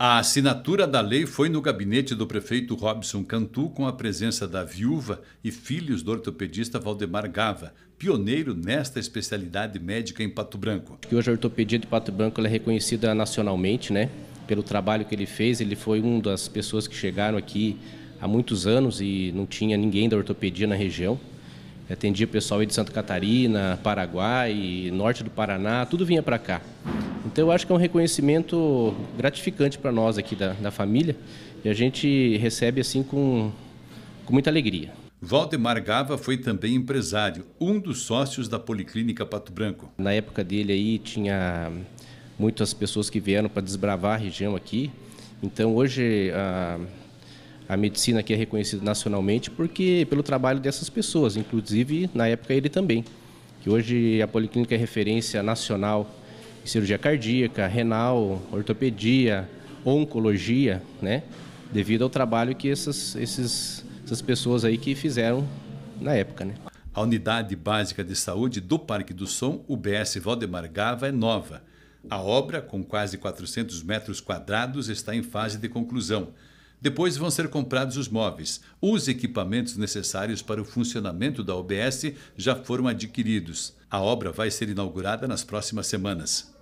A assinatura da lei foi no gabinete do prefeito Robson Cantu, com a presença da viúva e filhos do ortopedista Valdemar Gava, pioneiro nesta especialidade médica em Pato Branco. Hoje a ortopedia de Pato Branco é reconhecida nacionalmente, né? Pelo trabalho que ele fez, ele foi uma das pessoas que chegaram aqui há muitos anos e não tinha ninguém da ortopedia na região. Atendia pessoal aí de Santa Catarina, Paraguai, norte do Paraná, tudo vinha para cá. Então eu acho que é um reconhecimento gratificante para nós aqui da, da família e a gente recebe assim com, com muita alegria. Valdemar Gava foi também empresário, um dos sócios da Policlínica Pato Branco. Na época dele aí tinha muitas pessoas que vieram para desbravar a região aqui. Então hoje a, a medicina aqui é reconhecida nacionalmente porque pelo trabalho dessas pessoas, inclusive na época ele também. Que hoje a Policlínica é referência nacional cirurgia cardíaca, renal, ortopedia, oncologia, né? Devido ao trabalho que essas, esses, essas pessoas aí que fizeram na época, né? A unidade básica de saúde do Parque do Som, UBS Valdemar Gava, é nova. A obra, com quase 400 metros quadrados, está em fase de conclusão. Depois vão ser comprados os móveis. Os equipamentos necessários para o funcionamento da OBS já foram adquiridos. A obra vai ser inaugurada nas próximas semanas.